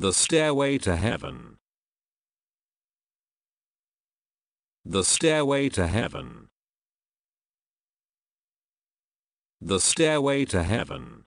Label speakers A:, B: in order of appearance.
A: The Stairway to Heaven. The Stairway to Heaven. The Stairway to Heaven.